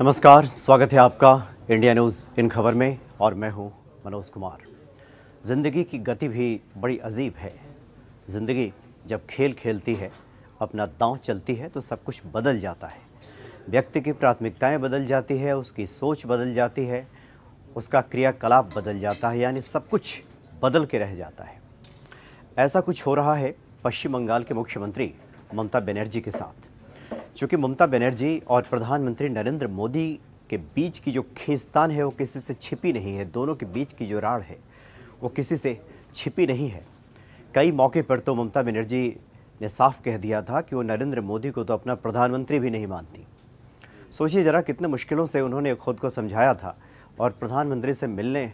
नमस्कार स्वागत है आपका इंडिया न्यूज़ इन खबर में और मैं हूं मनोज कुमार ज़िंदगी की गति भी बड़ी अजीब है ज़िंदगी जब खेल खेलती है अपना दांव चलती है तो सब कुछ बदल जाता है व्यक्ति की प्राथमिकताएं बदल जाती है उसकी सोच बदल जाती है उसका क्रियाकलाप बदल जाता है यानी सब कुछ बदल के रह जाता है ऐसा कुछ हो रहा है पश्चिम बंगाल के मुख्यमंत्री ममता बनर्जी के साथ चूँकि ममता बनर्जी और प्रधानमंत्री नरेंद्र मोदी के बीच की जो खींचतान है वो किसी से छिपी नहीं है दोनों के बीच की जो राड़ है वो किसी से छिपी नहीं है कई मौके पर तो ममता बनर्जी ने साफ कह दिया था कि वो नरेंद्र मोदी को तो अपना प्रधानमंत्री भी नहीं मानती सोचिए ज़रा कितने मुश्किलों से उन्होंने खुद को समझाया था और प्रधानमंत्री से मिलने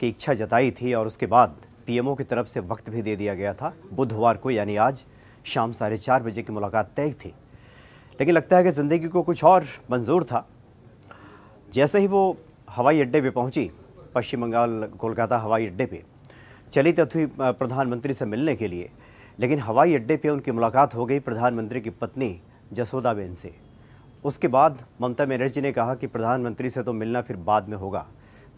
की इच्छा जताई थी और उसके बाद पीएमओ की तरफ से वक्त भी दे दिया गया था बुधवार को यानी आज शाम साढ़े चार बजे की मुलाकात तय थी लेकिन लगता है कि ज़िंदगी को कुछ और मंजूर था जैसे ही वो हवाई अड्डे पे पहुंची पश्चिम बंगाल कोलकाता हवाई अड्डे पे चली तो थी प्रधानमंत्री से मिलने के लिए लेकिन हवाई अड्डे पे उनकी मुलाकात हो गई प्रधानमंत्री की पत्नी जसोदा बेन से उसके बाद ममता बनर्जी ने कहा कि प्रधानमंत्री से तो मिलना फिर बाद में होगा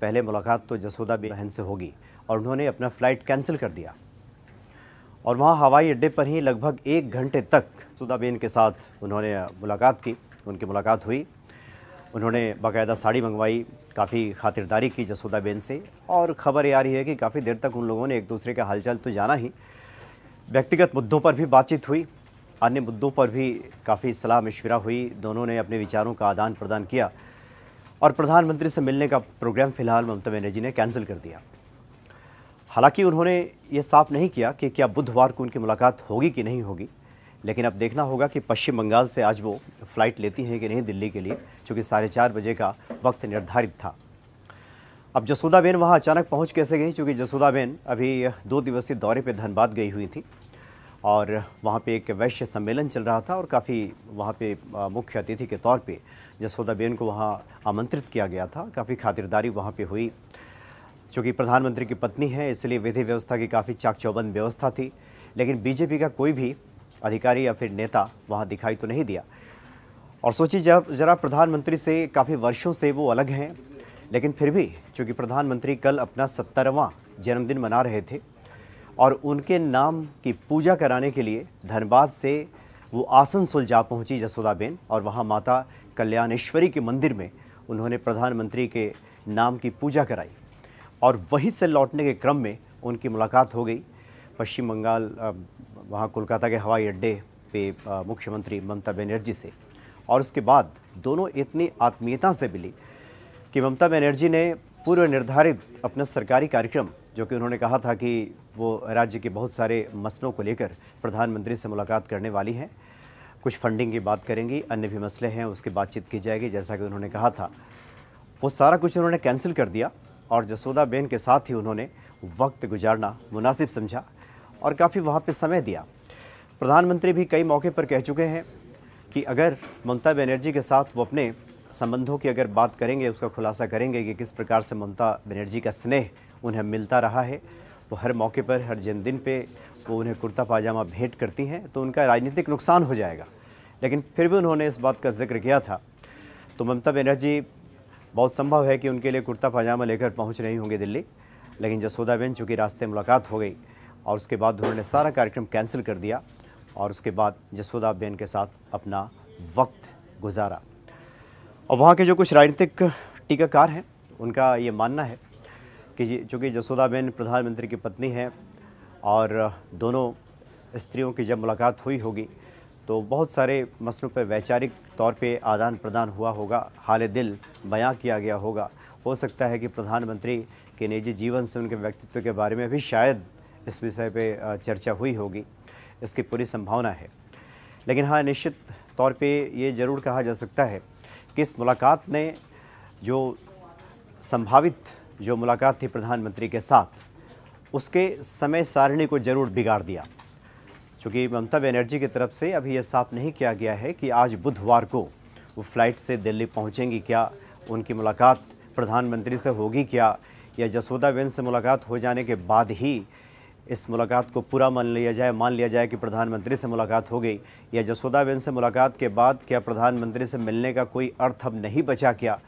पहले मुलाकात तो जसोदा बेन से होगी और उन्होंने अपना फ़्लाइट कैंसिल कर दिया और वहाँ हवाई अड्डे पर ही लगभग एक घंटे तक सुदाबेन के साथ उन्होंने मुलाकात की उनकी मुलाकात हुई उन्होंने बाकायदा साड़ी मंगवाई काफ़ी खातिरदारी की जसोदाबेन से और ख़बर ये आ रही है कि काफ़ी देर तक उन लोगों ने एक दूसरे का हालचाल तो जाना ही व्यक्तिगत मुद्दों पर भी बातचीत हुई अन्य मुद्दों पर भी काफ़ी सलाह मशवरा हुई दोनों ने अपने विचारों का आदान प्रदान किया और प्रधानमंत्री से मिलने का प्रोग्राम फ़िलहाल ममता बनर्जी ने कैंसिल कर दिया हालांकि उन्होंने ये साफ नहीं किया कि क्या बुधवार को उनकी मुलाकात होगी कि नहीं होगी लेकिन अब देखना होगा कि पश्चिम बंगाल से आज वो फ्लाइट लेती हैं कि नहीं दिल्ली के लिए चूँकि साढ़े चार बजे का वक्त निर्धारित था अब जसोदाबेन वहाँ अचानक पहुँच कैसे गई चूँकि जसोदाबेन अभी दो दिवसीय दौरे पर धनबाद गई हुई थी और वहाँ पे एक वैश्य सम्मेलन चल रहा था और काफ़ी वहाँ पे मुख्य अतिथि के तौर पे जसोदाबेन को वहाँ आमंत्रित किया गया था काफ़ी खातिरदारी वहाँ पे हुई चूँकि प्रधानमंत्री की पत्नी है इसलिए विधि व्यवस्था की काफ़ी चाक चौबंद व्यवस्था थी लेकिन बीजेपी का कोई भी अधिकारी या फिर नेता वहाँ दिखाई तो नहीं दिया और सोचिए जब जरा प्रधानमंत्री से काफ़ी वर्षों से वो अलग हैं लेकिन फिर भी चूँकि प्रधानमंत्री कल अपना सत्तरवां जन्मदिन मना रहे थे और उनके नाम की पूजा कराने के लिए धनबाद से वो आसनसोल जा पहुंची जसोदाबेन और वहां माता कल्याणेश्वरी के मंदिर में उन्होंने प्रधानमंत्री के नाम की पूजा कराई और वहीं से लौटने के क्रम में उनकी मुलाकात हो गई पश्चिम बंगाल वहाँ कोलकाता के हवाई अड्डे पे मुख्यमंत्री ममता बनर्जी से और उसके बाद दोनों इतनी आत्मीयता से मिली कि ममता बनर्जी ने पूर्व निर्धारित अपना सरकारी कार्यक्रम जो कि उन्होंने कहा था कि वो राज्य के बहुत सारे मसलों को लेकर प्रधानमंत्री से मुलाकात करने वाली हैं कुछ फंडिंग की बात करेंगी अन्य भी मसले हैं उसकी बातचीत की जाएगी जैसा कि उन्होंने कहा था वो सारा कुछ उन्होंने कैंसिल कर दिया और जसोदा बेन के साथ ही उन्होंने वक्त गुजारना मुनासिब समझा और काफ़ी वहाँ पे समय दिया प्रधानमंत्री भी कई मौके पर कह चुके हैं कि अगर ममता बनर्जी के साथ वो अपने संबंधों की अगर बात करेंगे उसका खुलासा करेंगे कि किस प्रकार से ममता बनर्जी का स्नेह उन्हें मिलता रहा है वो हर मौके पर हर जन्मदिन पे वो उन्हें कुर्ता पाजामा भेंट करती हैं तो उनका राजनीतिक नुकसान हो जाएगा लेकिन फिर भी उन्होंने इस बात का जिक्र किया था तो ममता बनर्जी बहुत संभव है कि उनके लिए कुर्ता पाजामा लेकर पहुँच रही होंगे दिल्ली लेकिन जसोदाबेन चूँकि रास्ते मुलाकात हो गई और उसके बाद उन्होंने सारा कार्यक्रम कैंसिल कर दिया और उसके बाद जसोदाबेन के साथ अपना वक्त गुजारा और वहाँ के जो कुछ राजनीतिक टीकाकार हैं उनका ये मानना है कि चूँकि जसोदाबेन प्रधानमंत्री की पत्नी हैं और दोनों स्त्रियों की जब मुलाकात हुई होगी तो बहुत सारे मसलों पर वैचारिक तौर पे आदान प्रदान हुआ होगा हाल दिल बयां किया गया होगा हो सकता है कि प्रधानमंत्री के निजी जीवन से उनके व्यक्तित्व के बारे में भी शायद इस विषय पे चर्चा हुई होगी इसकी पूरी संभावना है लेकिन हाँ निश्चित तौर पे ये ज़रूर कहा जा सकता है कि इस मुलाकात ने जो संभावित जो मुलाकात थी प्रधानमंत्री के साथ उसके समय सारणी को ज़रूर बिगाड़ दिया चूँकि ममता बनर्जी की तरफ से अभी यह साफ नहीं किया गया है कि आज बुधवार को वो फ्लाइट से दिल्ली पहुँचेंगी क्या उनकी मुलाकात प्रधानमंत्री से होगी क्या या जसोदा बेन से मुलाकात हो जाने के बाद ही इस मुलाकात को पूरा मान लिया जाए मान लिया जाए कि प्रधानमंत्री से मुलाकात हो गई या जसोदा बेन से मुलाकात के बाद क्या प्रधानमंत्री से मिलने का कोई अर्थ अब नहीं बचा क्या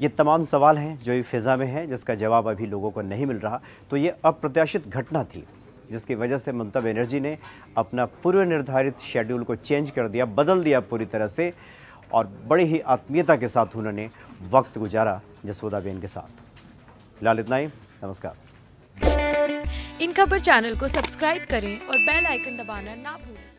ये तमाम सवाल हैं जो ये फिज़ा में हैं जिसका जवाब अभी लोगों को नहीं मिल रहा तो ये अप्रत्याशित घटना थी जिसकी वजह से ममता बनर्जी ने अपना पूर्व निर्धारित शेड्यूल को चेंज कर दिया बदल दिया पूरी तरह से और बड़ी ही आत्मीयता के साथ उन्होंने वक्त गुजारा जसोदा बेन के साथ लाल इतना ही नमस्कार इन खबर चैनल को सब्सक्राइब करें और बेल आइकन दबाना ना भूलें